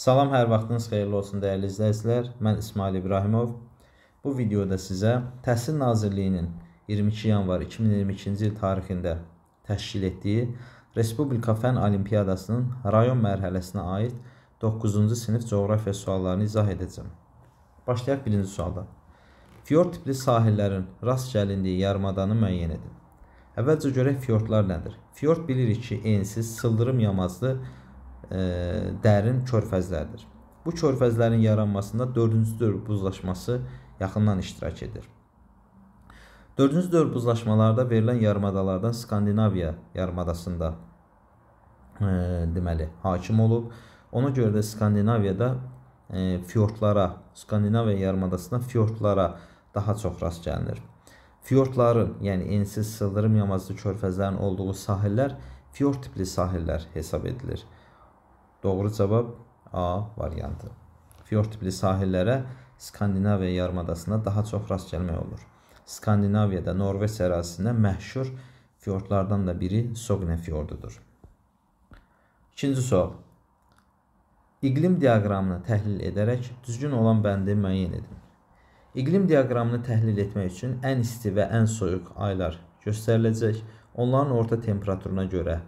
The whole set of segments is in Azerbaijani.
Salam, hər vaxtınız xeyirli olsun dəyərli izləyicilər. Mən İsmail İbrahimov. Bu videoda sizə Təhsil Nazirliyinin 22 yanvar 2022-ci il tarixində təşkil etdiyi Respublika Fən Olimpiadasının rayon mərhələsinə aid 9-cu sinif coğrafiya suallarını izah edəcəm. Başlayaq birinci sualda. Fjord tipli sahillərin rast gəlindiyi yarımadanı müəyyən edin. Əvvəlcə görək fjordlar nədir? Fjord bilirik ki, ensiz, sıldırım yamaclı, E, dərin körfəzlərdir. Bu körfəzlərin yaranmasında 4-cü dövr buzlaşması yaxından iştirak edir. 4-cü dövr buzlaşmalarda verilən yarımadalardan Skandinaviya yarımadasında e, deməli hakim olub. Ona görə də Skandinaviyada e, fiordlara, Skandinaviya yarımadasında fiordlara daha çox rast gəlinir. Fiordların, yəni ensiz sıldırım yamaclı körfəzlərin olduğu sahillər fiord tipli sahillər hesab edilir. Doğru cavab A variantı. Fiyor tipli sahillərə Skandinaviya yarımadasına daha çox rast gəlmək olur. Skandinaviyada Norveç ərazisində məşhur fiordlardan da biri Sogne fiordudur. İkinci sual. İqlim diaqramını təhlil edərək düzgün olan bəndi müəyyən edin. İqlim diaqramını təhlil etmək üçün ən isti və ən soyuq aylar göstəriləcək. Onların orta temperaturuna görə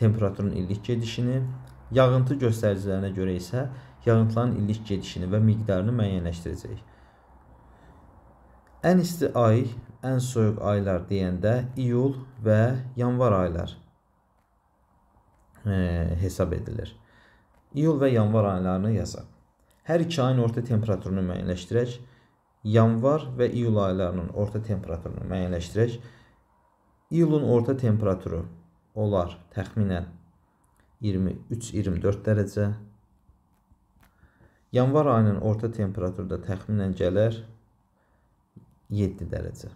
temperaturun illik gedişini, Yağıntı göstəricilərinə görə isə yağıntıların illik gedişini və miqdarını müəyyənləşdirəcək. Ən isti ay, ən soyuq aylar deyəndə iyul və yanvar aylar e, hesab edilir. İyul və yanvar aylarını yazaq. Hər iki ayın orta temperaturunu müəyyənləşdirək. Yanvar və iyul aylarının orta temperaturunu müəyyənləşdirək. İyulun orta temperaturu olar təxminən 23-24 dərəcə. Yanvar ayının orta temperaturda təxminən gələr 7 dərəcə.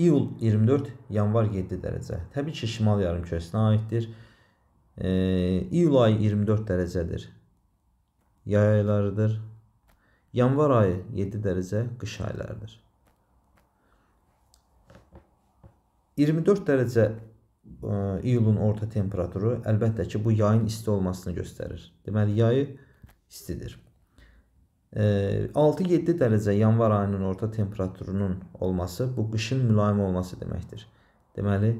İyul 24, yanvar 7 dərəcə. Təbii ki, şimal yarımkəsinə aiddir. E, iyul ayı 24 dərəcədir. Yay aylarıdır. Yanvar ayı 7 dərəcə qış aylarıdır. 24 dərəcə E, iyulun orta temperaturu əlbəttə ki, bu yayın isti olmasını göstərir. Deməli, yayı istidir. 6-7 e, dərəcə yanvar ayının orta temperaturunun olması bu qışın mülayim olması deməkdir. Deməli,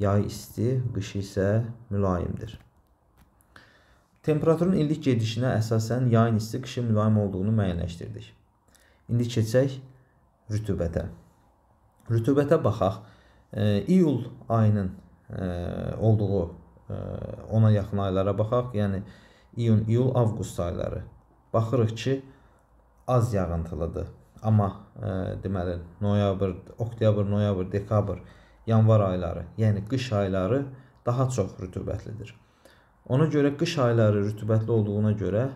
yay isti, qış isə mülayimdir. Temperaturun illik gedişinə əsasən yayın isti, qışın mülayim olduğunu müəyyənləşdirdik. İndi keçək rütubətə. Rütubətə baxaq. E, iyul ayının E, olduğu e, ona yaxın aylara baxaq, yəni iyun, iyul, avqust ayları. Baxırıq ki, az yağıntılıdır. Amma e, deməli noyabr, oktyabr, noyabr, dekabr, yanvar ayları, yəni qış ayları daha çox rütubətlidir. Ona görə qış ayları rütubətli olduğuna görə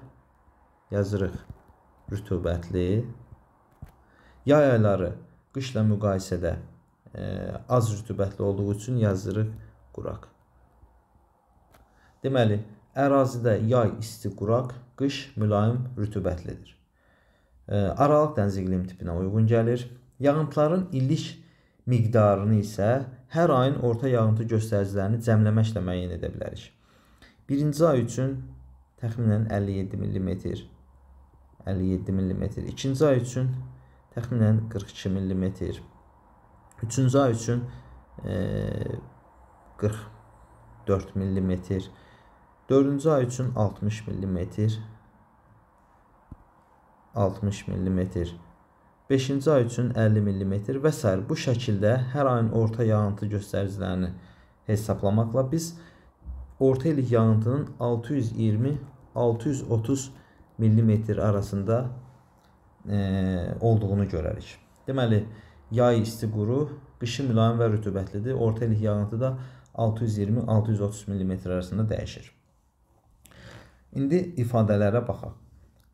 yazırıq rütubətli. Yay ayları qışla müqayisədə az rütubətli olduğu üçün yazdırıq quraq. Deməli, ərazidə yay isti quraq, qış mülayim rütubətlidir. Aralıq dəniziklim tipinə uyğun gəlir. Yağıntıların illik miqdarını isə hər ayın orta yağıntı göstəricilərini cəmləməklə müəyyən edə bilərik. Birinci ay üçün təxminən 57 mm, 57 mm. İkinci ay üçün təxminən 42 mm. Üçüncü ay üçün e, 44 mm. Dördüncü ay üçün 60 mm. 60 mm. Beşinci ay üçün 50 mm və s. bu şəkildə hər ayın orta yağıntı göstəricilərini hesablamaqla biz orta illik yağıntının 620-630 mm arasında e, olduğunu görərik. Deməli, Yay isti quru, qışı mülayim və rütubətlidir. Orta illik yağıntı da 620-630 mm arasında dəyişir. İndi ifadələrə baxaq.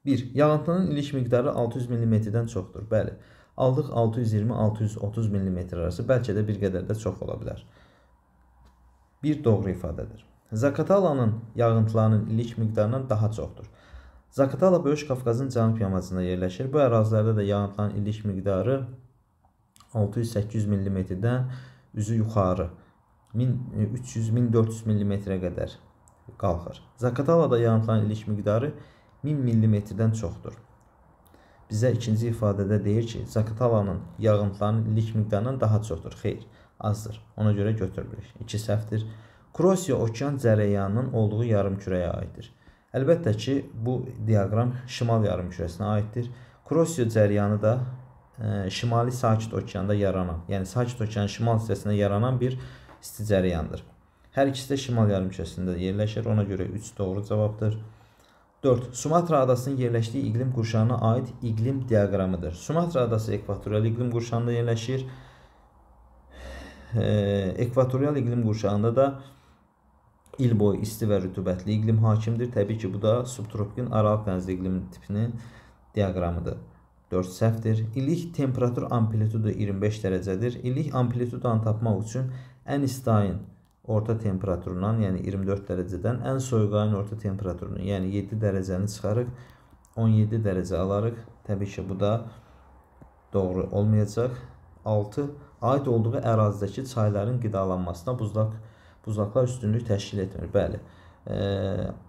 1. Yağıntının iliş miqdarı 600 mm-dən çoxdur. Bəli, aldıq 620-630 mm arası, bəlkə də bir qədər də çox ola bilər. Bir doğru ifadədir. Zakatala'nın yağıntılarının illik miqdarından daha çoxdur. Zakatala Böyük Qafqazın cənub yamacında yerləşir. Bu ərazilərdə də yağıntıların illik miqdarı 600-800 mm-dən üzü yuxarı 1300-1400 e, mm-ə qədər qalxır. Zakatalada yağıntıların illik miqdarı 1000 mm-dən çoxdur. Bizə ikinci ifadədə deyir ki, Zakatalanın yağıntılarının illik miqdarından daha çoxdur. Xeyr, azdır. Ona görə götürülür. 2 səhvdir. Krosiya okean cərəyanının olduğu yarımkürəyə aiddir. Əlbəttə ki, bu diaqram şimal yarımkürəsinə aiddir. Krosiya cərəyanı da Şimali Sakit Okeanda yaranan, yəni Sakit Okeanın şimal hissəsində yaranan bir isticərəyandır. Hər ikisi də şimal yarımkəsində yerləşir. Ona görə 3 doğru cavabdır. 4. Sumatra adasının yerləşdiyi iqlim qurşağına aid iqlim diaqramıdır. Sumatra adası ekvatorial iqlim qurşağında yerləşir. Ee, ekvatorial iqlim qurşağında da il boyu isti və rütubətli iqlim hakimdir. Təbii ki, bu da subtropikun Aral dənizi iqlim tipinin diaqramıdır. 4 səhvdir. İllik temperatur amplitudu 25 dərəcədir. İllik amplitudanı tapmaq üçün ən isti orta temperaturundan, yəni 24 dərəcədən ən soyuq ayın orta temperaturunu, yəni 7 dərəcəni çıxarıq, 17 dərəcə alarıq. Təbii ki, bu da doğru olmayacaq. 6 aid olduğu ərazidəki çayların qidalanmasına buzlaq buzlaqlar üstünlük təşkil etmir. Bəli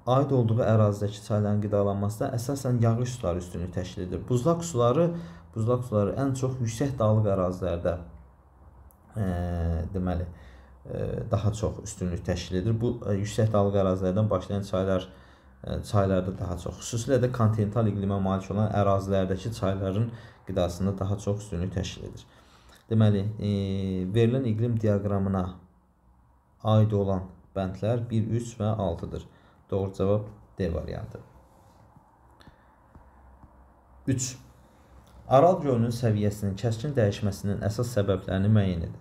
aid olduğu ərazidəki çayların qidalanması da əsasən yağış suları üstünlük təşkil edir. Buzlaq suları, buzlaq suları ən çox yüksək dağlıq ərazilərdə ə, e, deməli ə, e, daha çox üstünlük təşkil edir. Bu ə, e, yüksək dağlıq ərazilərdən başlayan çaylar ə, çaylarda daha çox, xüsusilə də kontinental iqlimə malik olan ərazilərdəki çayların qidasında daha çox üstünlük təşkil edir. Deməli, ə, verilən iqlim diaqramına aid olan bəndlər 1, 3 və 6-dır. Doğru cavab D variantı. 3. Aral gölünün səviyyəsinin kəskin dəyişməsinin əsas səbəblərini müəyyən edin.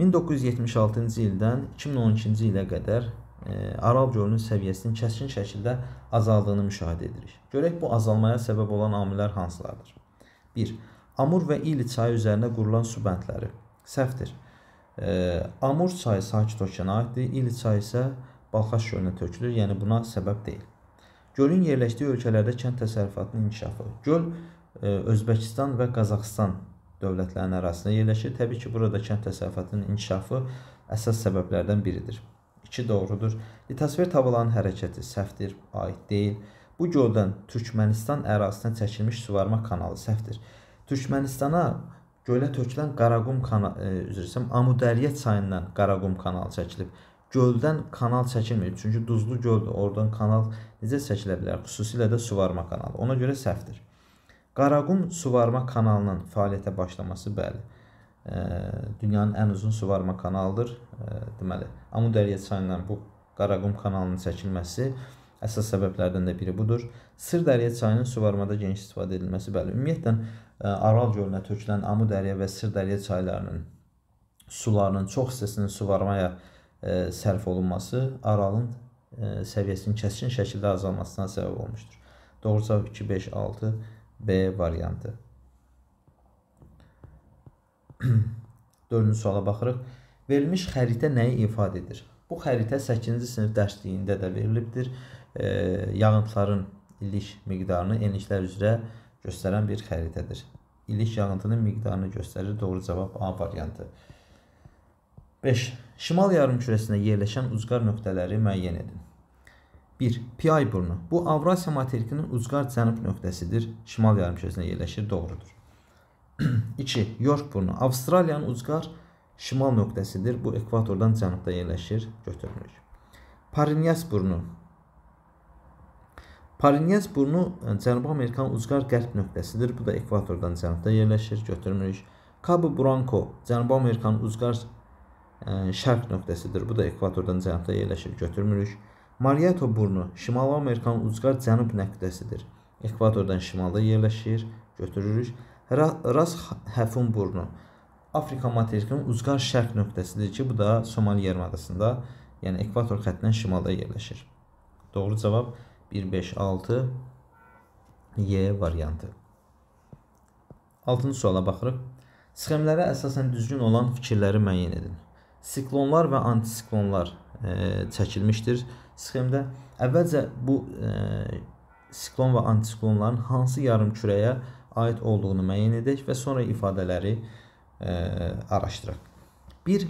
1976-cı ildən 2012-ci ilə qədər e, Aral gölünün səviyyəsinin kəskin şəkildə azaldığını müşahidə edirik. Görək bu azalmaya səbəb olan amillər hansılardır? 1. Amur və İli çayı üzərində qurulan su bəndləri. Səhvdir. Amur çayı Sakit okeana aiddir. İl çayı isə Balxaş gölünə tökülür, yəni buna səbəb deyil. Gölün yerləşdiyi ölkələrdə kənd təsərrüfatının inkişafı. Göl e, Özbəkistan və Qazaxıstan dövlətlərinin arasında yerləşir. Təbii ki, burada kənd təsərrüfatının inkişafı əsas səbəblərdən biridir. 2 doğrudur. Litasfer tavalanın hərəkəti səhvdir, aid deyil. Bu göldən Türkmənistan ərazisindən çəkilmiş suvarma kanalı səhvdir. Türkmənistana Gölə tökülən Qaraqum kanal, e, üzr istəyirəm, Amudərya çayından Qaraqum kanalı çəkilib. Göldən kanal çəkilmir. Çünki duzlu göldür. Oradan kanal necə çəkilə bilər? Xüsusilə də suvarma kanalı. Ona görə səhvdir. Qaraqum suvarma kanalının fəaliyyətə başlaması bəli. E, dünyanın ən uzun suvarma kanalıdır. E, deməli, Amudərya çayından bu Qaraqum kanalının çəkilməsi əsas səbəblərdən də biri budur. Sır Dərya çayının suvarmada geniş istifadə edilməsi bəli. Ümumiyyətlə Aral gölünə tökülən Amı dəriyə və Sir dəriyə çaylarının sularının çox hissəsinin suvarmaya sərf olunması Aralın səviyyəsinin kəskin şəkildə azalmasına səbəb olmuşdur. Doğru cavab 2, 5, 6 B variantı. 4-cü suala baxırıq. Verilmiş xəritə nəyi ifadə edir? Bu xəritə 8-ci sinif dərsliyində də verilibdir. E, yağıntıların illik miqdarını enliklər üzrə göstərən bir xəritədir. İliş yağıntının miqdarını göstərir. Doğru cavab A variantı. 5. Şimal yarımkürəsində yerləşən ucqar nöqtələri müəyyən edin. 1. Piyay burnu. Bu Avrasiya materikinin ucqar cənub nöqtəsidir. Şimal yarımkürəsində yerləşir. Doğrudur. 2. York burnu. Avstraliyanın ucqar şimal nöqtəsidir. Bu ekvatordan cənubda yerləşir. Götürülür. Parinyas burnu. Parinyes burnu e, Cənubi Amerikanın ucqar qərb nöqtəsidir. Bu da ekvatordan cənubda yerləşir, götürmürük. Cabo Branco Cənubi Amerikanın ucqar e, şərq nöqtəsidir. Bu da ekvatordan cənubda yerləşir, götürmürük. Marietto burnu Şimali Amerikanın ucqar cənub nöqtəsidir. Ekvatordan şimalda yerləşir, götürürük. Ras Həfun burnu Afrika materikinin ucqar şərq nöqtəsidir ki, bu da Somali yarımadasında, yəni ekvator xəttindən şimalda yerləşir. Doğru cavab 1, 5, 6 Y variantı. 6-cı suala baxırıq. Sxemlərə əsasən düzgün olan fikirləri müəyyən edin. Siklonlar və antisiklonlar e, çəkilmişdir sxemdə. Əvvəlcə bu e, siklon və antisiklonların hansı yarımkürəyə aid olduğunu müəyyən edək və sonra ifadələri e, araşdıraq. 1.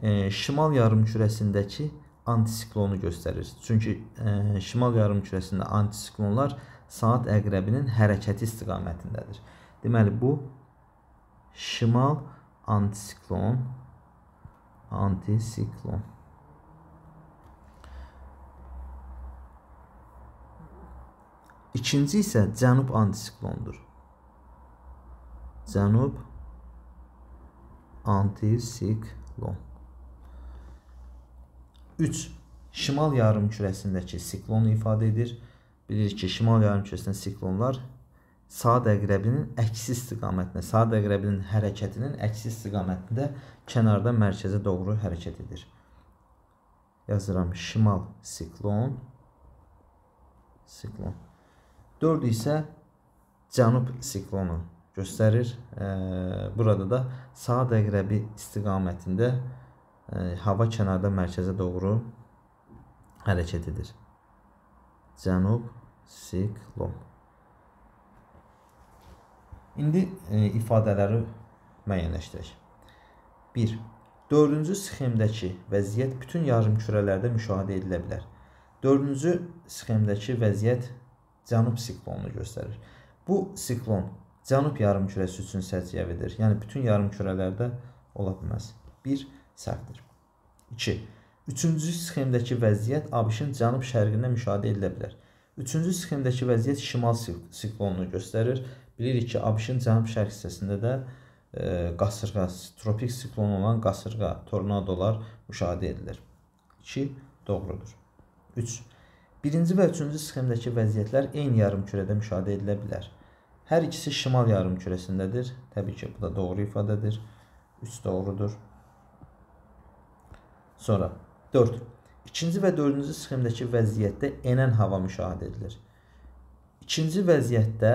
E, şimal yarımkürəsindəki antisiklonu göstərir. Çünki ə, e, şimal yarımkürəsində antisiklonlar saat əqrəbinin hərəkəti istiqamətindədir. Deməli bu şimal antisiklon antisiklon İkinci isə cənub antisiklondur. Cənub antisiklon. 3 şimal yarım kürəsindəki siklonu ifadə edir. Bilirik ki, şimal yarım kürəsində siklonlar saat əqrəbinin əksi istiqamətində, saat əqrəbinin hərəkətinin əksi istiqamətində kənardan mərkəzə doğru hərəkət edir. Yazıram şimal siklon siklon. 4 isə cənub siklonu göstərir. Burada da saat əqrəbi istiqamətində hərəkət edir hava kənardan mərkəzə doğru hərəkət edir. Cənub siklon. İndi e, ifadələri müəyyənləşdirək. 1. Dördüncü sxemdəki vəziyyət bütün yarım kürələrdə müşahidə edilə bilər. Dördüncü sxemdəki vəziyyət cənub siklonunu göstərir. Bu siklon cənub yarım kürəsi üçün səciyyəvidir. Yəni bütün yarım kürələrdə ola bilməz. 1 səhvdir. 2. Üçüncü sxemdəki vəziyyət ABŞ-ın cənub-şərqində müşahidə edilə bilər. Üçüncü sxemdəki vəziyyət şimal siklonunu göstərir. Bilirik ki, ABŞ-ın cənub-şərq hissəsində də e, qasırğa, tropik siklon olan qasırğa, tornadolar müşahidə edilir. 2. Doğrudur. 3. Birinci və üçüncü sxemdəki vəziyyətlər eyni yarımkürədə müşahidə edilə bilər. Hər ikisi şimal yarımkürəsindədir. Təbii ki, bu da doğru ifadədir. 3 doğrudur. Sonra 4. İkinci və dördüncü sxemdəki vəziyyətdə enən hava müşahidə edilir. İkinci vəziyyətdə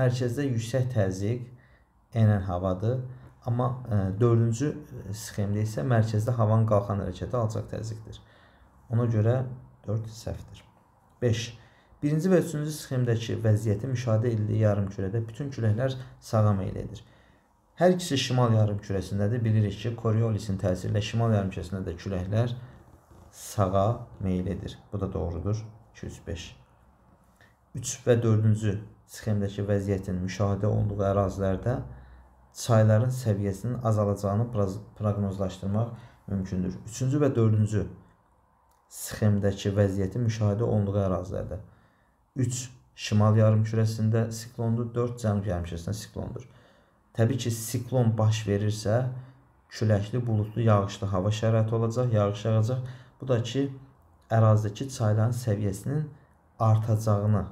mərkəzdə yüksək təzyiq enən havadır, amma ə, e, dördüncü sxemdə isə mərkəzdə havanın qalxan hərəkəti alçaq təzyiqdir. Ona görə 4 səhvdir. 5. Birinci və üçüncü sxemdəki vəziyyəti müşahidə edildiyi yarımkürədə bütün küləklər sağa meyl edir. Hər ikisi şimal yarım kürəsindədir. Bilirik ki, Koriolisin təsiri ilə şimal yarım kürəsində də küləklər sağa meyil edir. Bu da doğrudur. 205. 3 və 4-cü sxemdəki vəziyyətin müşahidə olunduğu ərazilərdə çayların səviyyəsinin azalacağını proqnozlaşdırmaq mümkündür. 3-cü və 4-cü sxemdəki vəziyyəti müşahidə olunduğu ərazilərdə 3 şimal yarımkürəsində siklondur, 4 cənub yarımkürəsində siklondur. Təbii ki, siklon baş verirsə, küləkli, buludlu, yağışlı hava şəraiti olacaq, yağış yağacaq. Bu da ki, ərazidəki çayların səviyyəsinin artacağını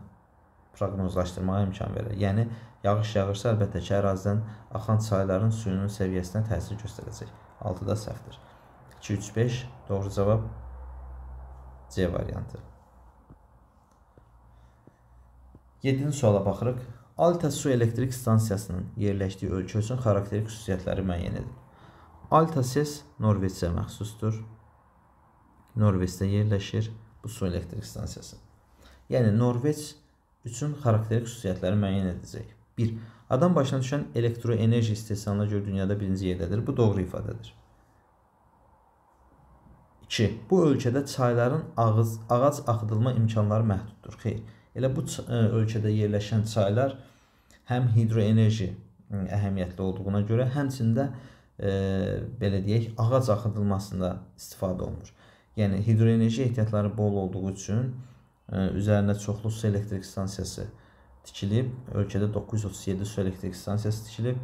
proqnozlaşdırmağa imkan verir. Yəni, yağış yağırsa, əlbəttə ki, ərazidən axan çayların suyunun səviyyəsinə təsir göstərəcək. 6-da səhvdir. 2-3-5, doğru cavab C variantı. 7-ci suala baxırıq. Alta su elektrik stansiyasının yerləşdiyi ölkə üçün xarakterik xüsusiyyətləri müəyyən edin. Alta ses Norveçə məxsusdur. Norveçdə yerləşir bu su elektrik stansiyası. Yəni Norveç üçün xarakterik xüsusiyyətləri müəyyən edəcək. 1. Adam başına düşən elektroenerji istehsalına görə dünyada birinci yerdədir. Bu doğru ifadədir. 2. Bu ölkədə çayların ağız, ağac axıdılma imkanları məhduddur. Xeyr. Elə bu e, ölkədə yerləşən çaylar həm hidroenerji əhəmiyyətli olduğuna görə, həmçində e, belə deyək, ağac axıdılmasında istifadə olunur. Yəni hidroenerji ehtiyatları bol olduğu üçün e, üzərinə çoxlu su elektrik stansiyası tikilib, ölkədə 937 su elektrik stansiyası tikilib.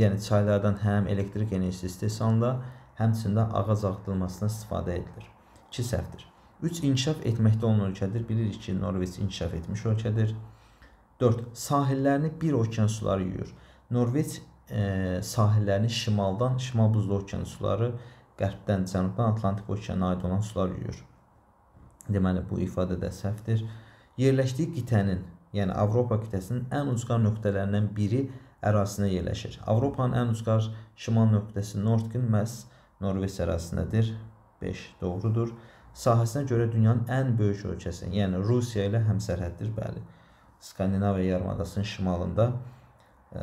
Yəni çaylardan həm elektrik enerjisi istehsalında, həmçində ağac ağıdılmasına istifadə edilir. 2 səhvdir. 3 inkişaf etməkdə olan ölkədir. Bilirik ki, Norveç inkişaf etmiş ölkədir. 4. Sahillərini bir okean suları yuyur. Norveç e, sahillərini şimaldan, şimal buzlu okean suları, qərbdən, cənubdan Atlantik okeana aid olan sular yuyur. Deməli, bu ifadə də səhvdir. Yerləşdiyi qitənin, yəni Avropa qitəsinin ən ucqar nöqtələrindən biri ərazisinə yerləşir. Avropanın ən ucqar şimal nöqtəsi Nordkin məhz Norveç ərazisindədir. 5 doğrudur. Sahəsinə görə dünyanın ən böyük ölkəsi, yəni Rusiya ilə həmsərhəddir, bəli. Skandinaviya yarımadasının şimalında e,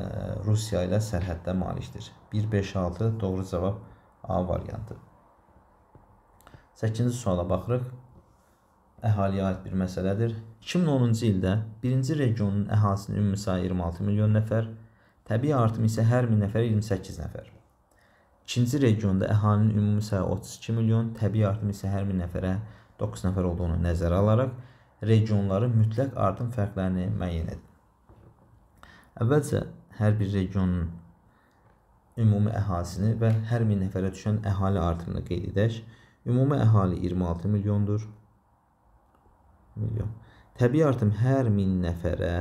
Rusiya ilə sərhəddə malikdir. 1-5-6 doğru cavab A variantı. 8-ci suala baxırıq. Əhaliyə aid bir məsələdir. 2010-cu ildə 1-ci regionun əhalisinin ümumi sayı 26 milyon nəfər, təbii artım isə hər 1000 nəfər 28 nəfər. 2-ci regionda əhalinin ümumi sayı 32 milyon, təbii artım isə hər 1000 nəfərə 9 nəfər olduğunu nəzərə alaraq regionların mütləq artım fərqlərini müəyyən edin. Əvvəlcə hər bir regionun ümumi əhalisini və hər 1000 nəfərə düşən əhali artımını qeyd edək. Ümumi əhali 26 milyondur. Milyon. Təbii artım hər 1000 nəfərə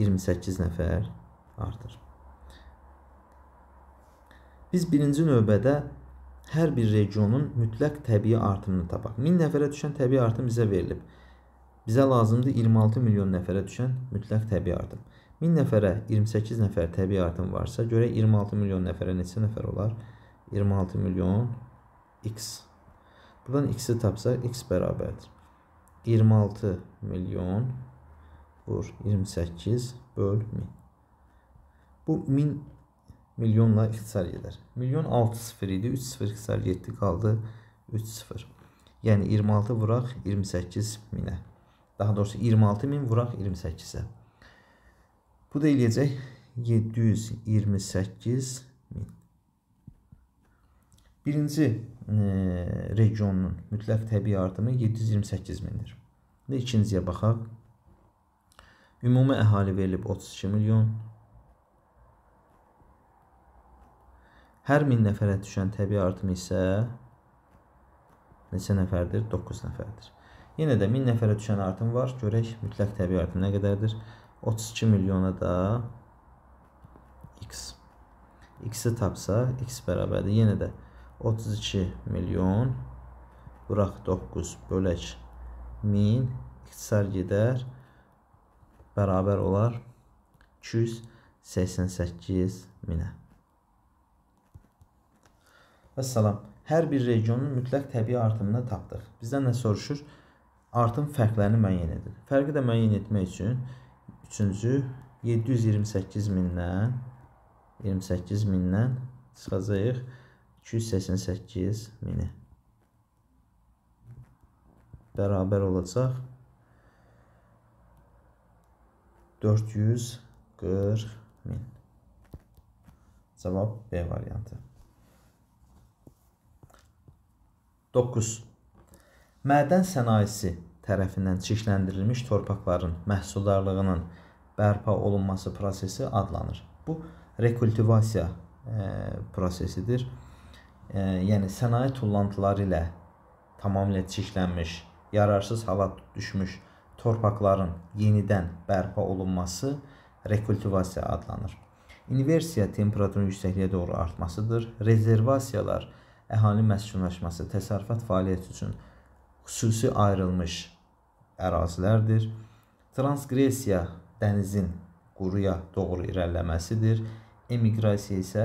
28 nəfər artır. Biz birinci növbədə hər bir regionun mütləq təbii artımını tapaq. 1000 nəfərə düşən təbii artım bizə verilib. Bizə lazımdır 26 milyon nəfərə düşən mütləq təbii artım. 1000 nəfərə 28 nəfər təbii artım varsa, görə 26 milyon nəfərə neçə nəfər olar? 26 milyon x. Buradan x-i tapsaq, x bərabərdir. 26 milyon vur 28 böl 1000. Bu 1000 milyonla ixtisar edər. Milyon 6 sıfır idi. 3 sıfır ixtisar 7 qaldı. 3 sıfır. Yəni 26 vuraq 28 minə. Daha doğrusu 26 min vuraq 28-ə. Bu da eləyəcək 728 min. Birinci e, regionun mütləq təbii artımı 728 mindir. Və ikinciyə baxaq. Ümumi əhali verilib 32 milyon, Hər 1000 nəfərə düşən təbii artım isə neçə nəfərdir? 9 nəfərdir. Yenə də 1000 nəfərə düşən artım var. Görək mütləq təbii artım nə qədərdir? 32 milyona da x. x-i tapsa x bərabərdir. Yenə də 32 milyon burax 9 bölək 1000 ixtisar gedər bərabər olar 288 minə. Və salam. Hər bir regionun mütləq təbii artımını tapdıq. Bizdən nə soruşur? Artım fərqlərini müəyyən edin. Fərqi də müəyyən etmək üçün 3-cü 728 mindən 28 mindən çıxacağıq 288 mini. Bərabər olacaq 440 min. Cavab B variantı. 9. Mədən sənayesi tərəfindən çirkləndirilmiş torpaqların məhsuldarlığının bərpa olunması prosesi adlanır. Bu rekultivasiya e, prosesidir. E, yəni sənaye tullantıları ilə tamamilə çirklənmiş, yararsız hala düşmüş torpaqların yenidən bərpa olunması rekultivasiya adlanır. İnversiya temperaturun yüksəkliyə doğru artmasıdır. Rezervasiyalar əhali məskunlaşması təsərrüfat fəaliyyəti üçün xüsusi ayrılmış ərazilərdir. Transqressiya dənizin quruya doğru irəliləməsidir. Emiqrasiya isə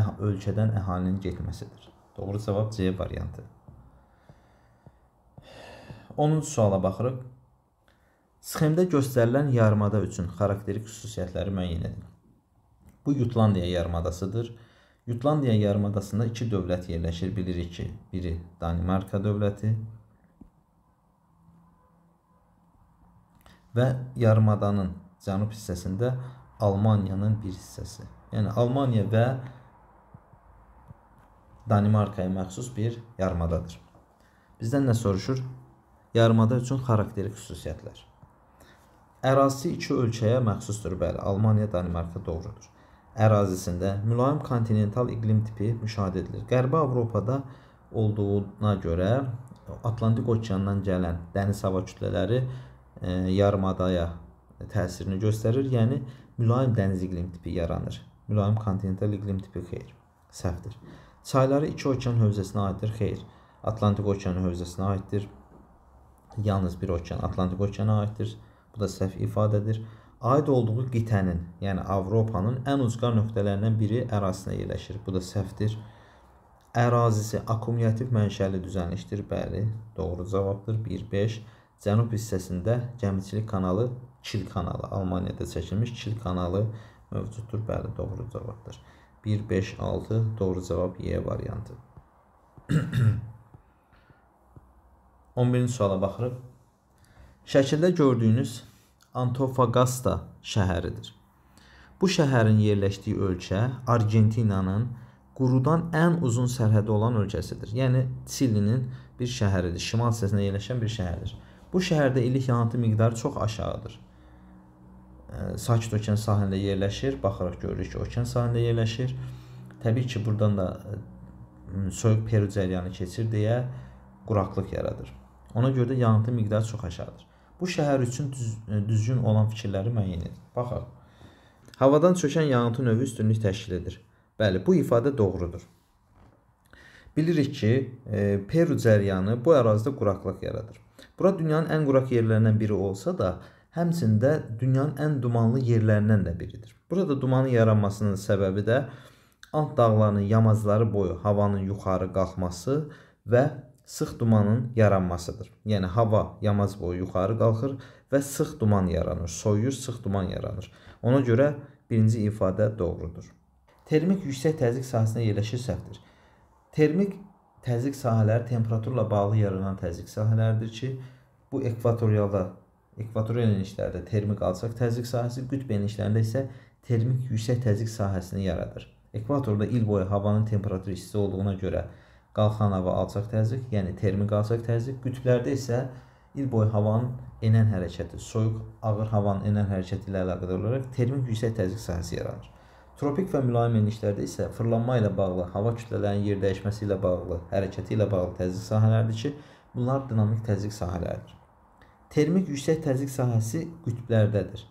əh ölkədən əhalinin getməsidir. Doğru cavab C variantı. 10-cu suala baxırıq. Sxemdə göstərilən yarımada üçün xarakterik xüsusiyyətləri müəyyən edin. Bu Yutlandiya yarımadasıdır. Yutlandiya yarımadasında iki dövlət yerləşir bilirik ki, biri Danimarka dövləti və yarımadanın cənub hissəsində Almaniyanın bir hissəsi. Yəni Almaniya və Danimarkaya məxsus bir yarımadadır. Bizdən nə soruşur? Yarımada üçün xarakterik xüsusiyyətlər. Ərazisi iki ölkəyə məxsusdur, bəli. Almaniya, Danimarka doğrudur ərazisində mülayim kontinental iqlim tipi müşahidə edilir. Qərbi Avropada olduğuna görə Atlantik okeanından gələn dəniz hava kütlələri e, yarımadaya təsirini göstərir. Yəni mülayim dəniz iqlim tipi yaranır. Mülayim kontinental iqlim tipi xeyr, səhvdir. Çayları iki okean hövzəsinə aiddir, xeyr. Atlantik okeanı hövzəsinə aiddir. Yalnız bir okean Atlantik okeana aiddir. Bu da səhv ifadədir aid olduğu qitənin, yəni Avropanın ən uzqa nöqtələrindən biri ərazisinə yerləşir. Bu da səhvdir. Ərazisi akkumulyativ mənşəli düzənişdir. Bəli, doğru cavabdır. 1-5. Cənub hissəsində gəmiçilik kanalı Kil kanalı, Almaniyada çəkilmiş Kil kanalı mövcuddur. Bəli, doğru cavabdır. 1-5-6 doğru cavab Y variantı. 11-ci suala baxırıq. Şəkildə gördüyünüz Antofagasta şəhəridir. Bu şəhərin yerləşdiyi ölkə Argentinanın qurudan ən uzun sərhədi olan ölkəsidir. Yəni Çilinin bir şəhəridir. Şimal hissəsində yerləşən bir şəhərdir. Bu şəhərdə illik yanıntı miqdarı çox aşağıdır. Sakit okean sahilində yerləşir. Baxaraq görürük ki, okean sahilində yerləşir. Təbii ki, burdan da soyuq Peru cəryanı keçir deyə quraqlıq yaradır. Ona görə də yanıntı miqdarı çox aşağıdır. Bu şəhər üçün düz, e, düzgün olan fikirləri müəyyən edin. Baxaq. Havadan çökən yağıntı növü üstünlük təşkil edir. Bəli, bu ifadə doğrudur. Bilirik ki, e, Peru cəryanı bu ərazidə quraqlıq yaradır. Bura dünyanın ən quraq yerlərindən biri olsa da, həmçində dünyanın ən dumanlı yerlərindən də biridir. Burada dumanın yaranmasının səbəbi də Ant dağlarının yamacları boyu havanın yuxarı qalxması və sıx dumanın yaranmasıdır. Yəni hava yamaz boyu yuxarı qalxır və sıx duman yaranır. Soyuyur, sıx duman yaranır. Ona görə birinci ifadə doğrudur. Termik yüksək təzyiq sahəsinə yerləşir səhvdir. Termik təzyiq sahələri temperaturla bağlı yaranan təzyiq sahələridir ki, bu ekvatorialda, ekvatorial enişlərdə termik alçaq təzyiq sahəsi, qütb enişlərində isə termik yüksək təzyiq sahəsini yaradır. Ekvatorda il boyu havanın temperaturu isti olduğuna görə qalxan hava alçaq təzyiq, yəni termik alçaq təzyiq. Qütblərdə isə il boyu havanın enən hərəkəti, soyuq, ağır havanın enən hərəkəti ilə əlaqədar olaraq termik yüksək təzyiq sahəsi yaranır. Tropik və mülayim enişlərdə isə fırlanma ilə bağlı, hava kütlələrinin yer dəyişməsi ilə bağlı, hərəkəti ilə bağlı təzyiq sahələridir ki, bunlar dinamik təzyiq sahələridir. Termik yüksək təzyiq sahəsi qütblərdədir.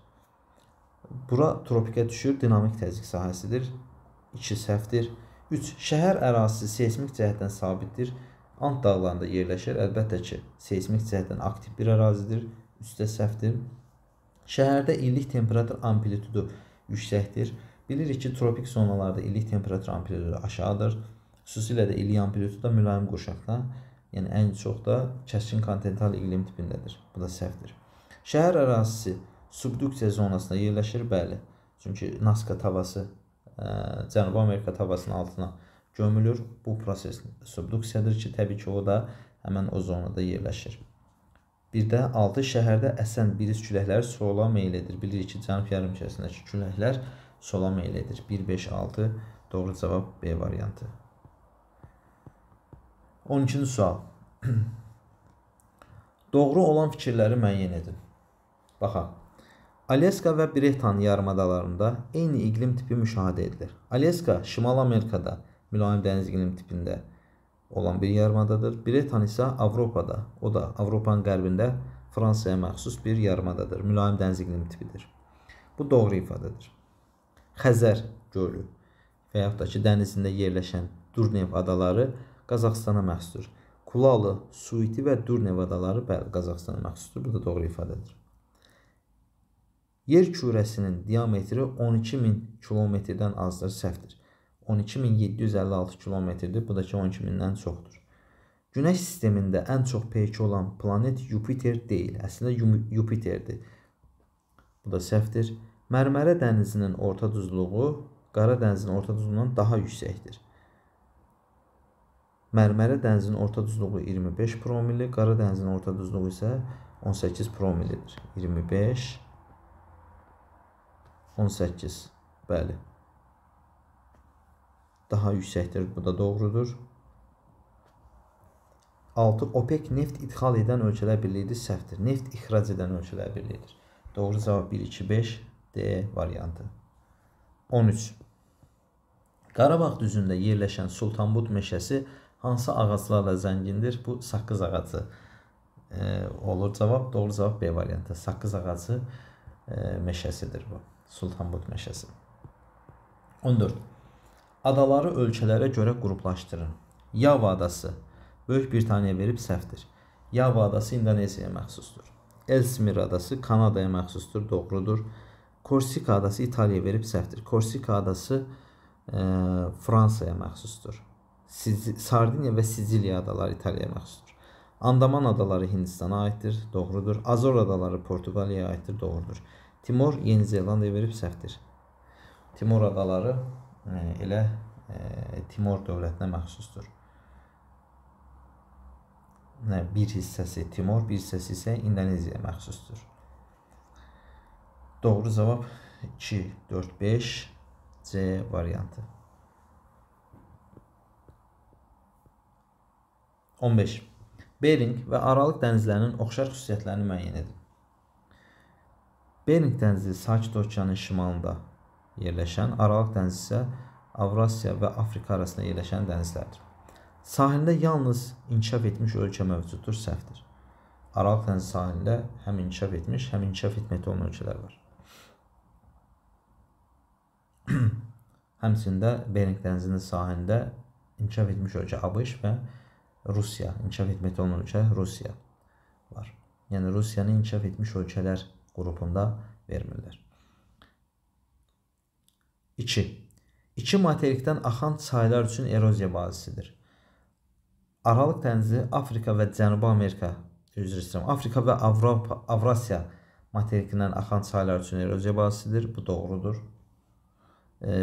Bura tropikə düşür, dinamik təzyiq sahəsidir. 2 səhvdir. 3. Şəhər ərazisi seysmik cəhətdən sabitdir. Ant dağlarında yerləşir. Əlbəttə ki, seysmik cəhətdən aktiv bir ərazidir. Üstə səhvdir. Şəhərdə illik temperatur amplitudu yüksəkdir. Bilirik ki, tropik zonalarda illik temperatur amplitudu aşağıdır. Xüsusilə də illik amplitudu da mülayim qurşaqda, yəni ən çox da kəskin kontinental iqlim tipindədir. Bu da səhvdir. Şəhər ərazisi subduksiya zonasında yerləşir, bəli. Çünki Naska tavası Cənubi Amerika tabasının altına gömülür. Bu proses subduksiyadır ki, təbii ki, o da həmən o zonada yerləşir. Bir də 6 şəhərdə əsən biriz küləkləri sola meylidir. Bilirik ki, cənub yarımkəsindəki küləklər sola meylidir. 1 5 6 doğru cavab B variantı. 12-ci sual. doğru olan fikirləri müəyyən edin. Baxaq. Alyaska və Bretan yarımadalarında eyni iqlim tipi müşahidə edilir. Alyaska Şimal Amerikada mülayim dəniz iqlim tipində olan bir yarımadadır. Bretan isə Avropada, o da Avropanın qərbində Fransaya məxsus bir yarımadadır. Mülayim dəniz iqlim tipidir. Bu doğru ifadədir. Xəzər gölü və yaxud da ki, dənizində yerləşən Durnev adaları Qazaxstana məxsusdur. Kulalı, Suiti və Durnev adaları bəli, Qazaxstana məxsusdur. Bu da doğru ifadədir. Yer kürəsinin diametri 12000 kilometrdən azdır, səhvdir. 12756 kilometrdir, bu da ki 12000-dən çoxdur. Günəş sistemində ən çox peykə olan planet Jupiter deyil, əslində Jupiterdir. Bu da səhvdir. Mərmərə dənizinin orta düzlüyü Qara dənizin orta düzlüyündən daha yüksəkdir. Mərmərə dənizinin orta düzlüyü 25 promilli, Qara dənizinin orta düzlüyü isə 18 promillidir. 25 18. Bəli. Daha yüksəkdir. Bu da doğrudur. 6. OPEC neft idxal edən ölkələr birliyidir. Səhvdir. Neft ixrac edən ölkələr birliyidir. Doğru cavab 1, 2, 5 D variantı. 13. Qarabağ düzündə yerləşən Sultanbud meşəsi hansı ağaclarla zəngindir? Bu saqqız ağacı e, olur cavab. Doğru cavab B variantı. Saqqız ağacı e, meşəsidir bu. Sultanbud meşəsi. 14. Adaları ölkələrə görə qruplaşdırın. Yava adası böyük bir tanə verib səhvdir. Yava adası İndoneziyaya məxsusdur. Elsmir adası Kanadaya məxsusdur, doğrudur. Korsika adası İtaliyaya verib səhvdir. Korsika adası e, Fransaya məxsusdur. Siz Sardiniya və Siciliya adaları İtaliyaya məxsusdur. Andaman adaları Hindistana aiddir, doğrudur. Azor adaları Portuqaliyaya aiddir, doğrudur. Timor Yeni Zelandiyaya verib səhvdir. Timor adaları e, elə e, Timor dövlətinə məxsusdur. Nə bir hissəsi Timor, bir hissəsi isə İndoneziyaya məxsusdur. Doğru cavab 2 4 5 C variantı. 15. Bering və Aralıq dənizlərinin oxşar xüsusiyyətlərini müəyyən edin. Bering dənizi Sakit okeanın şimalında yerləşən, Aralıq dənizi isə Avrasiya və Afrika arasında yerləşən dənizlərdir. Sahilində yalnız inkişaf etmiş ölkə mövcuddur, səhvdir. Aralıq dənizi sahilində həm inkişaf etmiş, həm inkişaf etməkdə olan ölkələr var. Həmçində Bering dənizinin sahilində inkişaf etmiş ölkə ABŞ və Rusiya, inkişaf etməkdə olan ölkə Rusiya var. Yəni Rusiyanın inkişaf etmiş ölkələr qrupunda vermirlər. 2. İki materikdən axan çaylar üçün eroziya bazisidir. Aralıq dənizi Afrika və Cənubi Amerika, üzr istəyirəm, Afrika və Avropa, Avrasiya materikindən axan çaylar üçün eroziya bazisidir. Bu doğrudur. E,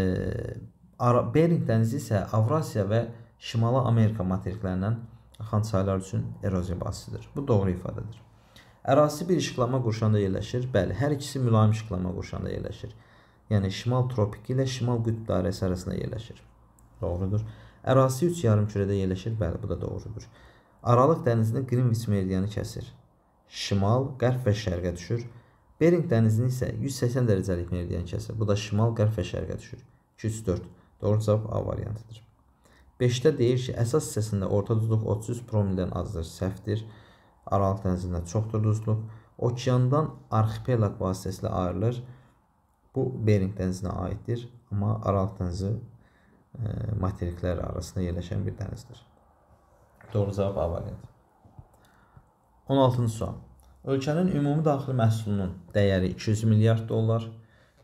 Bering dənizi isə Avrasiya və Şimali Amerika materiklərindən axan çaylar üçün eroziya bazisidir. Bu doğru ifadədir. Ərazisi bir işıqlama qurşanda yerləşir. Bəli, hər ikisi mülayim işıqlama qurşanda yerləşir. Yəni şimal tropiki ilə şimal qütb dairəsi arasında yerləşir. Doğrudur. Ərazisi 3 yarımkürədə yerləşir. Bəli, bu da doğrudur. Aralıq dənizinin Greenwich meridianı kəsir. Şimal, qərb və şərqə düşür. Bering dənizini isə 180 dərəcəlik meridian kəsir. Bu da şimal, qərb və şərqə düşür. 2-3-4. Doğru cavab A variantıdır. 5-də deyir ki, əsas hissəsində orta duzdluq 33 promildən azdır, səhvdir. 6 Aralıq dənizində çoxdur duzluq. Okeandan arxipelag vasitəsilə ayrılır. Bu Bering dənizinə aiddir, amma Aralıq dənizi e, materiklər arasında yerləşən bir dənizdir. Doğru cavab A variantı. 16-cı sual. Ölkənin ümumi daxili məhsulunun dəyəri 200 milyard dollar,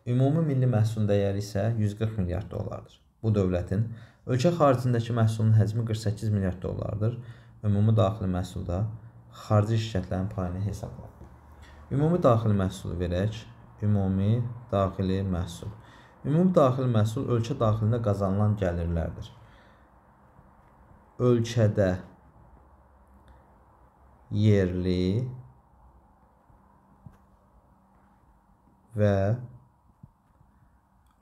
ümumi milli məhsulun dəyəri isə 140 milyard dollardır. Bu dövlətin ölkə xaricindəki məhsulun həcmi 48 milyard dollardır. Ümumi daxili məhsulda xarici şirkətlərin payını hesabla. Ümumi daxili məhsulu verək. Ümumi daxili məhsul. Ümumi daxili məhsul ölkə daxilində qazanılan gəlirlərdir. Ölkədə yerli və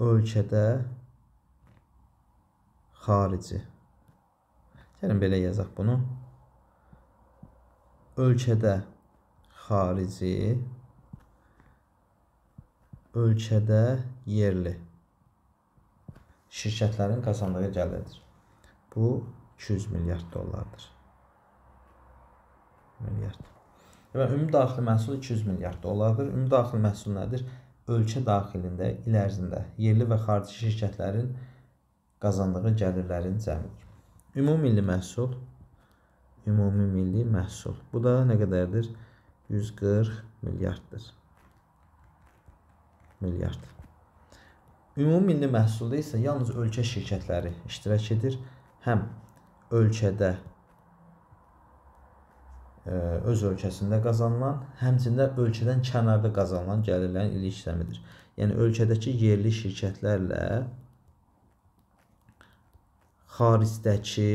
ölkədə xarici. Gəlin belə yazaq bunu ölkədə xarici, ölkədə yerli şirkətlərin qazandığı gəlirdir. Bu 200 milyard dollardır. Milyard. Deməli ümumi daxili məhsul 200 milyard dollardır. Ümumi daxili məhsul nədir? Ölkə daxilində il ərzində yerli və xarici şirkətlərin qazandığı gəlirlərin cəmidir. Ümumilli məhsul ümumi milli məhsul. Bu da nə qədərdir? 140 milyarddır. Milyard. Ümumi milli məhsulda isə yalnız ölkə şirkətləri iştirak edir. Həm ölkədə e, öz ölkəsində qazanılan, həmçində ölkədən kənarda qazanılan gəlirlərin illik işləmidir. Yəni ölkədəki yerli şirkətlərlə xaricdəki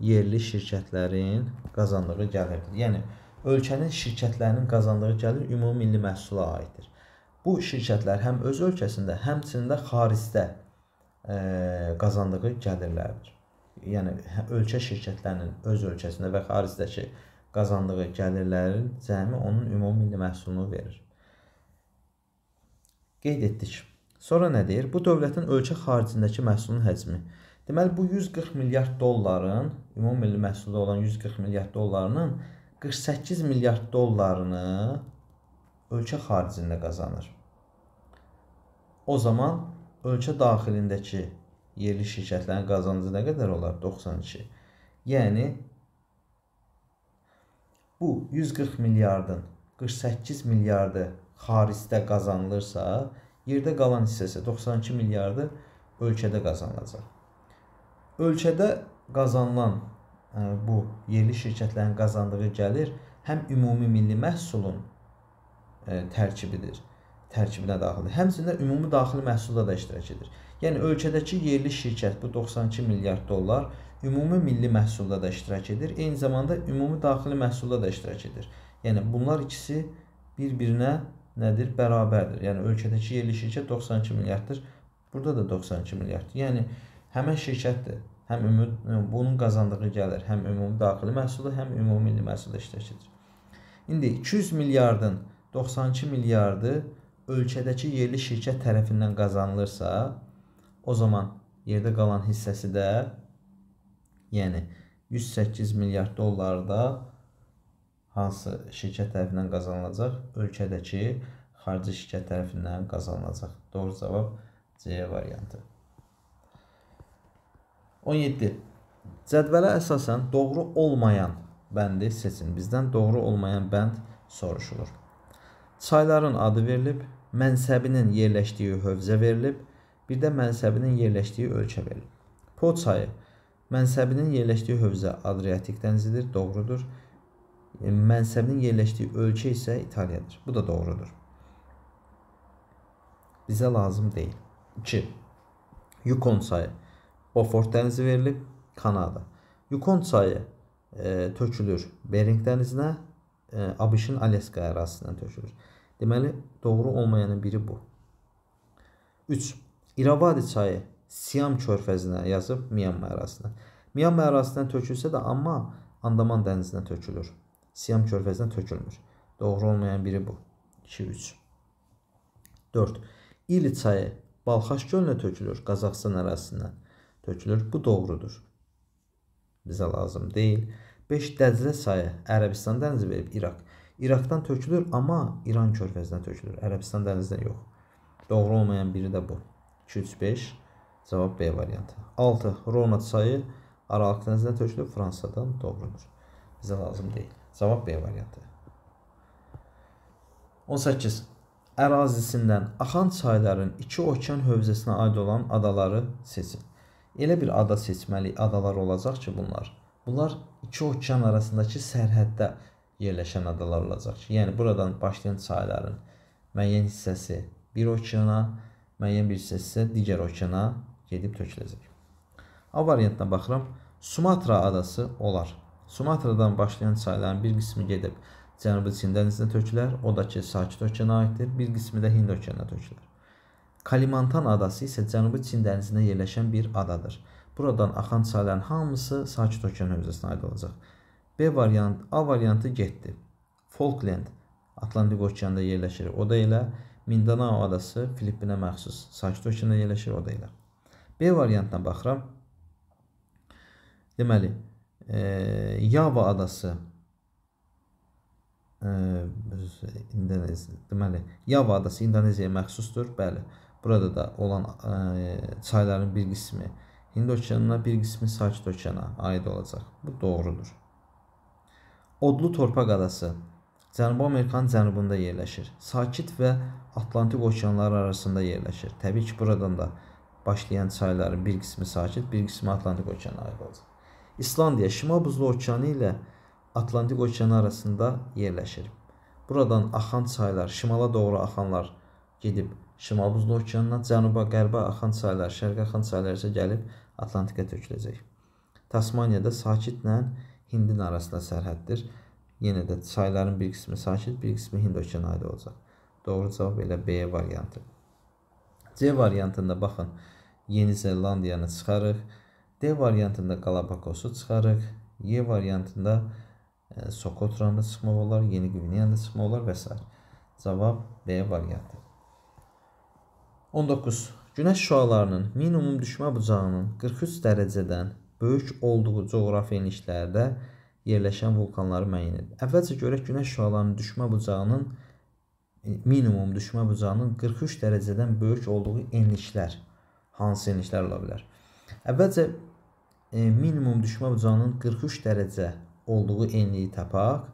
yerli şirkətlərin qazandığı gəlirdir. Yəni ölkənin şirkətlərinin qazandığı gəlir ümumi milli məhsula aiddir. Bu şirkətlər həm öz ölkəsində, həmçinin də xaricdə ə, e, qazandığı gəlirlərdir. Yəni hə, ölkə şirkətlərinin öz ölkəsində və xaricdəki qazandığı gəlirlərin cəmi onun ümumi milli məhsulunu verir. Qeyd etdik. Sonra nə deyir? Bu dövlətin ölkə xaricindəki məhsulun həcmi Deməli bu 140 milyard dolların, ümumi milli məhsulda olan 140 milyard dollarının 48 milyard dollarını ölkə xaricində qazanır. O zaman ölkə daxilindəki yerli şirkətlərin qazancı nə qədər olar? 92. Yəni bu 140 milyardın 48 milyardı xaricdə qazanılırsa, yerdə qalan hissəsi 92 milyardı ölkədə qazanılacaq ölkədə qazanılan e, bu yerli şirkətlərin qazandığı gəlir həm ümumi milli məhsulun e, tərkibidir, tərkibinə daxildir. Həmçinin ümumi daxili məhsulda da iştirak edir. Yəni ölkədəki yerli şirkət bu 92 milyard dollar ümumi milli məhsulda da iştirak edir. Eyni zamanda ümumi daxili məhsulda da iştirak edir. Yəni bunlar ikisi bir-birinə nədir? Bərabərdir. Yəni ölkədəki yerli şirkət 92 milyarddır. Burada da 92 milyarddır. Yəni həmin şirkətdir həm ümumi yəni bunun qazandığı gəlir, həm ümumi daxili məhsulu, həm ümumi milli məhsulda iştirak edir. İndi 200 milyardın 92 milyardı ölkədəki yerli şirkət tərəfindən qazanılırsa, o zaman yerdə qalan hissəsi də yəni 108 milyard dollarda hansı şirkət tərəfindən qazanılacaq? Ölkədəki xarici şirkət tərəfindən qazanılacaq. Doğru cavab C variantı. 17. Cədvələ əsasən doğru olmayan bəndi seçin. Bizdən doğru olmayan bənd soruşulur. Çayların adı verilib, mənsəbinin yerləşdiyi hövzə verilib, bir də mənsəbinin yerləşdiyi ölkə verilib. Po çayı mənsəbinin yerləşdiyi hövzə Adriatik dənizidir, doğrudur. Mənsəbinin yerləşdiyi ölkə isə İtaliyadır. Bu da doğrudur. Bizə lazım deyil. 2. Yukon çayı Bofor dənizi verilib. Kanada. Yukon çayı e, tökülür Bering dənizinə, e, ABŞ-ın Alyaska ərazisindən tökülür. Deməli, doğru olmayanın biri bu. 3. İravadi çayı Siam körfəzinə yazıb Myanma ərazisinə. Myanma ərazisindən tökülsə də, amma Andaman dənizinə tökülür. Siam körfəzinə tökülmür. Doğru olmayan biri bu. 2 3 4. İli çayı Balxaş gölünə tökülür Qazaxıstan ərazisindən tökülür. Bu doğrudur. Bizə lazım deyil. 5 Dəclə çayı Ərəbistan dənizi verib İraq. İraqdan tökülür, amma İran körfəzindən tökülür. Ərəbistan dənizindən yox. Doğru olmayan biri də bu. 2-3-5 cavab B variantı. 6. Rona çayı Aralıq dənizindən tökülür, Fransadan doğrudur. Bizə lazım deyil. Cavab B variantı. 18. Ərazisindən axan çayların iki okean hövzəsinə aid olan adaları seçin. Elə bir ada seçməliyik, adalar olacaq ki, bunlar. Bunlar iki okean arasındakı sərhəddə yerləşən adalar olacaq ki, yəni buradan başlayan çayların müəyyən hissəsi bir okeana, müəyyən bir hissəsi isə digər okeana gedib töküləcək. A variantına baxıram. Sumatra adası olar. Sumatradan başlayan çayların bir qismi gedib Cənubi Çin dənizinə tökülər, o da ki, Sakit okeana aiddir, bir qismi də Hind okeanına tökülər. Kalimantan adası isə Cənubi Çin dənizində yerləşən bir adadır. Buradan axan çayların hamısı Sakit okean hövzəsinə aid olacaq. B variantı, A variantı getdi. Falkland Atlantik okeanında yerləşir. O da elə Mindanao adası Filippinə məxsus. Sakit okeanda yerləşir o da elə. B variantına baxıram. Deməli, e, Yava adası e, Indoneziya, deməli, Yava adası İndoneziyaya məxsusdur. Bəli. Burada da olan e, çayların bir qismi Hind okeanına, bir qismi Sakit okeana aid olacaq. Bu doğrudur. Odlu torpaq adası Cənubi Amerikanın cənubunda yerləşir. Sakit və Atlantik okeanları arasında yerləşir. Təbii ki, buradan da başlayan çayların bir qismi Sakit, bir qismi Atlantik okeana aid olacaq. İslandiya Şimal Buzlu okeanı ilə Atlantik okeanı arasında yerləşir. Buradan axan çaylar, şimala doğru axanlar gedib Şimal Buzlu okeanından cənuba, qərbə axan çaylar, şərqə axan çaylar isə gəlib Atlantika töküləcək. Tasmaniyada Sakitlə Hindin arasında sərhəddir. Yenə də çayların bir qismi Sakit, bir qismi Hind okeanı aid olacaq. Doğru cavab elə B variantı. C variantında baxın, Yeni Zelandiyanı çıxarıq. D variantında Qalapakosu çıxarıq. E variantında Sokotranı çıxmaq olar, Yeni Qvineyanı çıxmaq olar və s. Cavab B variantı. 19. Günəş şüalarının minimum düşmə bucağının 43 dərəcədən böyük olduğu coğrafi enişlərdə yerləşən vulkanları müəyyən edin. Əvvəlcə görək günəş şüalarının düşmə bucağının e, minimum düşmə bucağının 43 dərəcədən böyük olduğu enişlər hansı enişlər ola bilər? Əvvəlcə e, minimum düşmə bucağının 43 dərəcə olduğu enliyi tapaq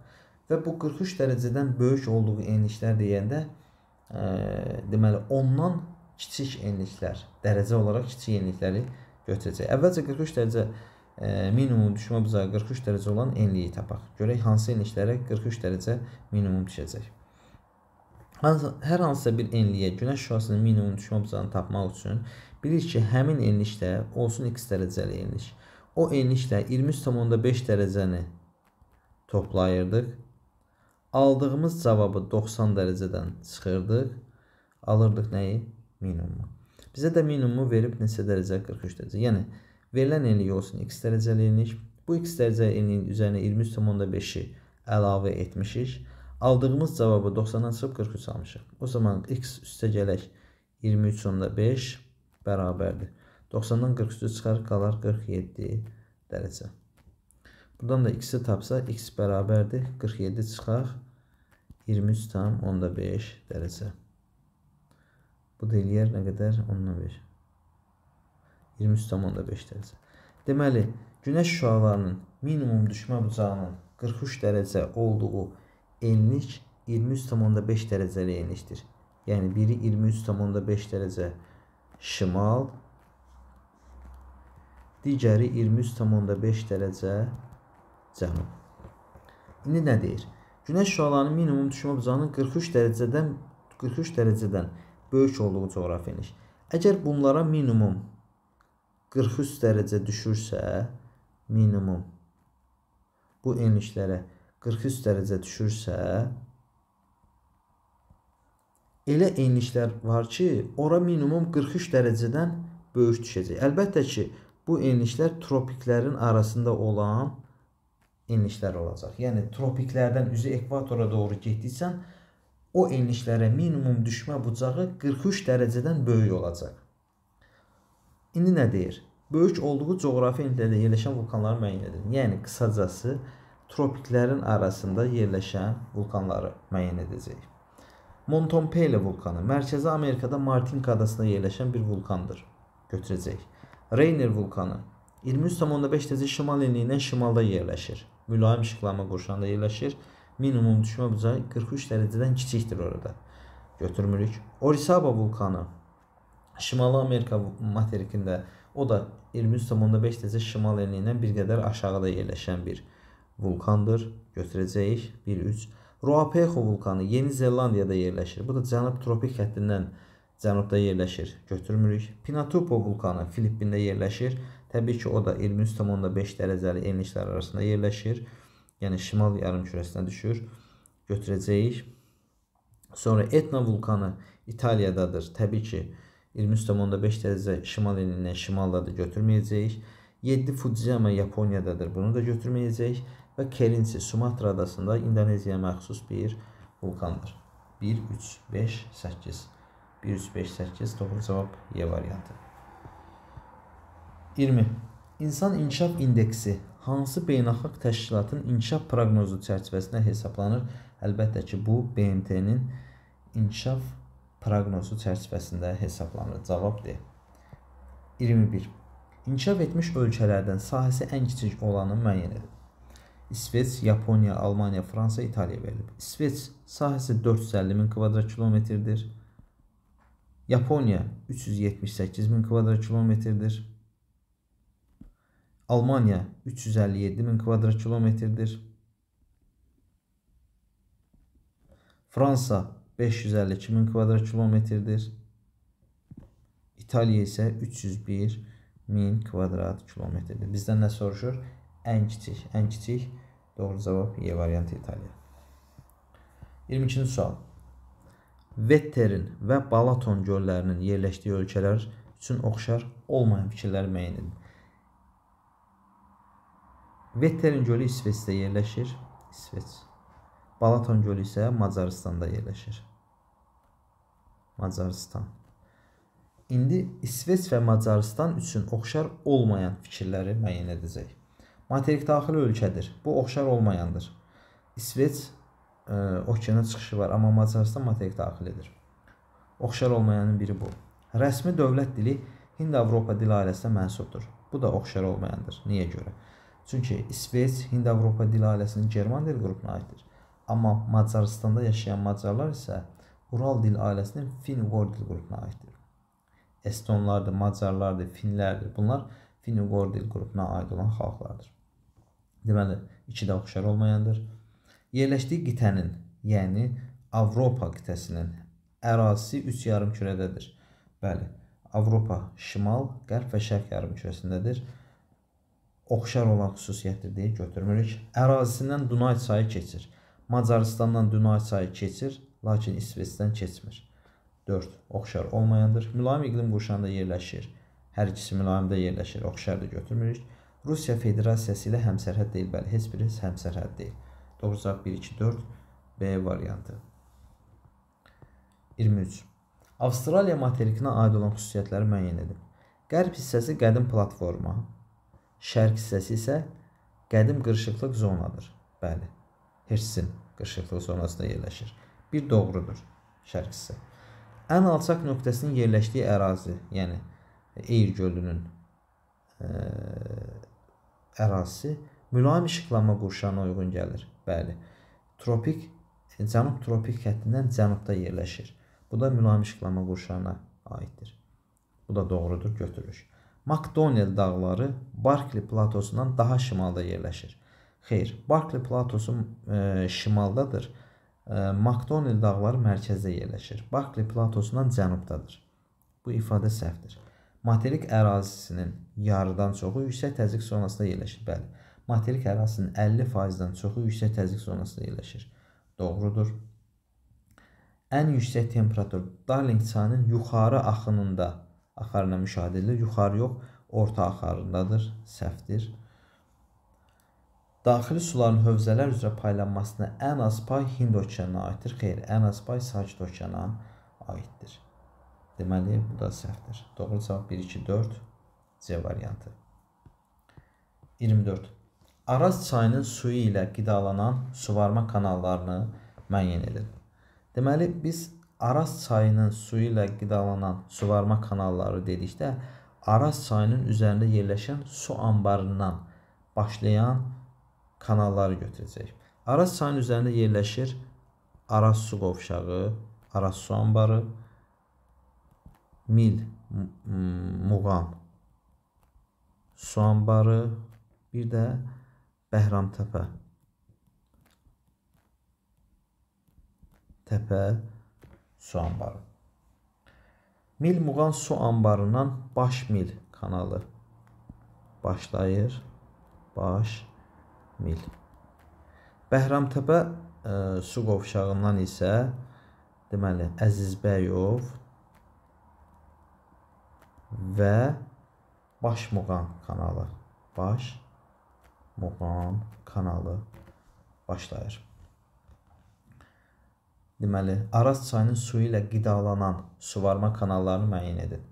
və bu 43 dərəcədən böyük olduğu enişlər deyəndə e, deməli ondan kiçik enliklər, dərəcə olaraq kiçik enlikləri götürəcək. Əvvəlcə 43 dərəcə e, minimum düşmə bucağı 43 dərəcə olan enliyi tapaq. Görək hansı enliklərə 43 dərəcə minimum düşəcək. Hər hansısa bir enliyə günəş şüasının minimum düşmə bucağını tapmaq üçün bilir ki, həmin enlikdə olsun x dərəcəli enlik. O enlikdə 23.5 dərəcəni toplayırdıq. Aldığımız cavabı 90 dərəcədən çıxırdıq. Alırdıq nəyi? minimumu. Bizə də minimumu verib neçə dərəcə? 43 dərəcə. Yəni verilən enlik olsun x dərəcəli enlik. Bu x dərəcəli enliyin üzərinə 23.5-i əlavə etmişik. Aldığımız cavabı 90-dan çıxıb 43 almışıq. O zaman x üstə gələk 23.5 bərabərdir. 90-dan 43 çıxar, qalar 47 dərəcə. Buradan da x-i tapsa, x bərabərdir. 47 çıxar, 23 tam, onda 5 dərəcə. Bu da eləyər nə qədər? 10-dan 5. 23,5 dərəcə. Deməli, günəş şüalarının minimum düşmə bucağının 43 dərəcə olduğu enlik 23,5 dərəcəli enlikdir. Yəni biri 23,5 dərəcə şimal, digəri 23,5 dərəcə cənub. İndi nə deyir? Günəş şüalarının minimum düşmə bucağının 43 dərəcədən 43 dərəcədən böyük olduğu coğrafi eniş. Əgər bunlara minimum 43 dərəcə düşürsə, minimum bu enişlərə 43 dərəcə düşürsə, elə enişlər var ki, ora minimum 43 dərəcədən böyük düşəcək. Əlbəttə ki, bu enişlər tropiklərin arasında olan enişlər olacaq. Yəni tropiklərdən üzü ekvatora doğru getdiksən, o enliklərə minimum düşmə bucağı 43 dərəcədən böyük olacaq. İndi nə deyir? Böyük olduğu coğrafi enliklərdə yerləşən vulkanları müəyyən edin. Yəni qısacası tropiklərin arasında yerləşən vulkanları müəyyən edəcək. Montopele vulkanı Mərkəzi Amerikada Martinka adasında yerləşən bir vulkandır. Götürəcək. Rainier vulkanı 23.5 dərəcə şimal enliyindən şimalda yerləşir. Mülayim işıqlanma qurşağında yerləşir minimum düşmə bucağı 43 dərəcədən kiçikdir orada. Götürmürük. Orizaba vulkanı Şimali Amerika materikində o da 23.5 dərəcə şimal enliyindən bir qədər aşağıda yerləşən bir vulkandır. Götürəcəyik 1-3. Ruapeho vulkanı Yeni Zelandiyada yerləşir. Bu da cənub tropik xəttindən cənubda yerləşir. Götürmürük. Pinatupo vulkanı Filippində yerləşir. Təbii ki, o da 23.5 dərəcəli enliklər arasında yerləşir yəni şimal yarımkürəsinə düşür. Götürəcəyik. Sonra Etna vulkanı İtaliyadadır. Təbii ki, 23.5 dərəcə şimal enindən şimalda da götürməyəcəyik. 7 Fujiyama Yaponiyadadır. Bunu da götürməyəcəyik və Kerinci Sumatra adasında İndoneziyaya məxsus bir vulkandır. 1 3 5 8 1 3 5 8 doğru cavab E variantı. 20. İnsan inkişaf indeksi hansı beynəlxalq təşkilatın inkişaf proqnozu çərçivəsində hesablanır? Əlbəttə ki, bu BMT-nin inkişaf proqnozu çərçivəsində hesablanır. Cavab D. 21. İnkişaf etmiş ölkələrdən sahəsi ən kiçik olanı müəyyən edin. İsveç, Yaponiya, Almaniya, Fransa, İtaliya verilib. İsveç sahəsi 450 min kvadrat kilometrdir. Yaponiya 378 min kvadrat kilometrdir. Almanya 357 bin kvadrat kilometrdir. Fransa 552 min kvadrat kilometrdir. İtaliya isə 301 min kvadrat kilometrdir. Bizdən nə soruşur? Ən kiçik. Ən kiçik doğru cavab E variantı İtaliya. 22-ci sual. Vetterin və Balaton göllərinin yerləşdiyi ölkələr üçün oxşar olmayan fikirlər müəyyən edin. Vetterin gölü İsveçdə yerləşir. İsveç. Balaton gölü isə Macaristanda yerləşir. Macaristan. İndi İsveç və Macaristan üçün oxşar olmayan fikirləri müəyyən edəcək. Materik daxili ölkədir. Bu oxşar olmayandır. İsveç e, okeana çıxışı var, amma Macaristan materik daxilidir. Oxşar olmayanın biri bu. Rəsmi dövlət dili Hind-Avropa dil ailəsinə mənsubdur. Bu da oxşar olmayandır. Niyə görə? Çünki İsveç Hind-Avropa dil ailəsinin German dil qrupuna aiddir. Amma Macaristanda yaşayan Macarlar isə Ural dil ailəsinin Fin-Uğur dil qrupuna aiddir. Estonlardır, Macarlardır, Finlərdir. Bunlar Fin-Uğur dil qrupuna aid olan xalqlardır. Deməli, iki də oxşar olmayandır. Yerləşdiyi qitənin, yəni Avropa qitəsinin ərazisi 3 yarım kürədədir. Bəli, Avropa şimal, qərb və şərq yarım kürəsindədir oxşar olan xüsusiyyətdir deyə götürmürük. Ərazisindən Dunay çayı keçir. Macarıstandan Dunay çayı keçir, lakin İsveçdən keçmir. 4. Oxşar olmayandır. Mülayim iqlim qurşağında yerləşir. Hər ikisi mülayimdə yerləşir, oxşar da götürmürük. Rusiya Federasiyası ilə həmsərhəd deyil, bəli, heç biri həmsərhəd deyil. Doğru cavab 1 2 4 B variantı. 23. Avstraliya materikinə aid olan xüsusiyyətləri müəyyən edin. Qərb hissəsi qədim platforma, Şərq hissəsi isə qədim qırışıqlıq zonadır. Bəli, Hirsin qırışıqlıq zonasında yerləşir. Bir doğrudur şərq hissə. Ən alçaq nöqtəsinin yerləşdiyi ərazi, yəni Eyr gölünün ə, e, ərazisi mülayim işıqlanma qurşağına uyğun gəlir. Bəli. Tropik cənub tropik xəttindən cənubda yerləşir. Bu da mülayim işıqlanma qurşağına aiddir. Bu da doğrudur, götürülür. McDonnell dağları Barkli platosundan daha şimalda yerləşir. Xeyr, Barkli platosu e, şimaldadır. E, McDonnell dağları mərkəzdə yerləşir. Barkli platosundan cənubdadır. Bu ifadə səhvdir. Materik ərazisinin yarıdan çoxu yüksək təzyiq zonasında yerləşir. Bəli, materik ərazisinin 50%-dən çoxu yüksək təzyiq zonasında yerləşir. Doğrudur. Ən yüksək temperatur Darling çayının yuxarı axınında axarına müşahidə edilir. Yuxarı yox, orta axarındadır, səhvdir. Daxili suların hövzələr üzrə paylanmasına ən az pay Hind okeanına aiddir. Xeyr, ən az pay Sakit okeanına aiddir. Deməli, bu da səhvdir. Doğru cavab 1, 2, 4 C variantı. 24. Araz çayının suyu ilə qidalanan suvarma kanallarını müəyyən edin. Deməli, biz Araz çayının suyu ilə qidalanan suvarma kanalları dedikdə Araz çayının üzərində yerləşən su anbarından başlayan kanalları götürəcək. Araz çayının üzərində yerləşir Araz su qovşağı, Araz su anbarı, Mil, Muğan su anbarı, bir də Bəhramtəpə. Təpə, təpə su anbarı. Mil Muğan su anbarından Baş Mil kanalı başlayır. Baş Mil. Bəhramtəpə e, su qovşağından isə deməli Əzizbəyov və Baş Muğan kanalı. Baş Muğan kanalı başlayır. Deməli, Araz çayının suyu ilə qidalanan suvarma kanallarını müəyyən edin.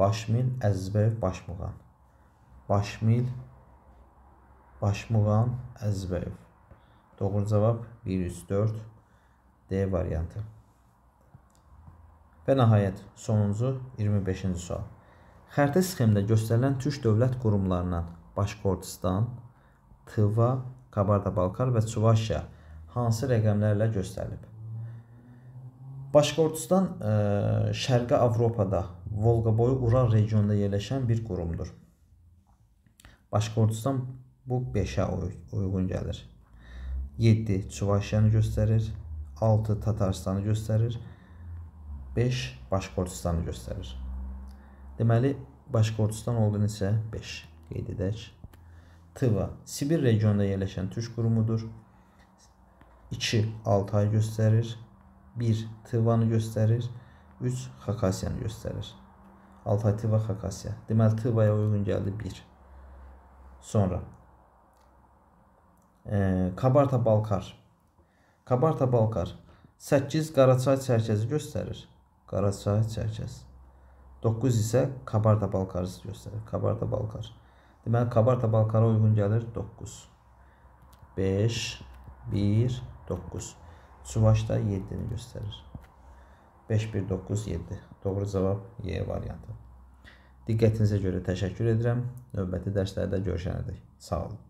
Başmil, Əzbəyev, Başmuğan. Başmil, Başmuğan, Əzbəyev. Doğru cavab 104 D variantı. Və nəhayət sonuncu 25-ci sual. Xəritə sxemdə göstərilən türk dövlət qurumlarından Başkortistan, Tıva, Qabarda-Balkar və Çuvaşiya hansı rəqəmlərlə göstərilib? Başkortuzstan e, Şərqi Avropada Volqaboyu Ural regionunda yerləşən bir qurumdur. Başkortuzstan bu 5-ə uyğun gəlir. 7 Çuvaşiyanı göstərir, 6 Tatarstanı göstərir, 5 Başkortustanı göstərir. Deməli, Başkortustan oldu neçə? 5. Qeyd edək. Tıva Sibir regionunda yerləşən türk qurumudur. 2 Altay göstərir, 1 Tıvanı göstərir. 3 Xakasiyanı göstərir. Alternativa Xakasiya. Deməli Tıvaya uyğun gəldi 1. Sonra e, Kabarta-Balkar. Kabarta-Balkar 8 Qaraçay çərkəzi göstərir. Qaraçay çərkəz. 9 isə Kabarda-Balkarı göstərir. Kabarda-Balkar. Deməli Kabarda-Balkara uyğun gəlir 9. 5 1 9. Subaşda 7-ni göstərir. 5197. Doğru cavab Y variantı. Diqqətinizə görə təşəkkür edirəm. Növbəti dərslərdə görüşənədək. Sağ olun.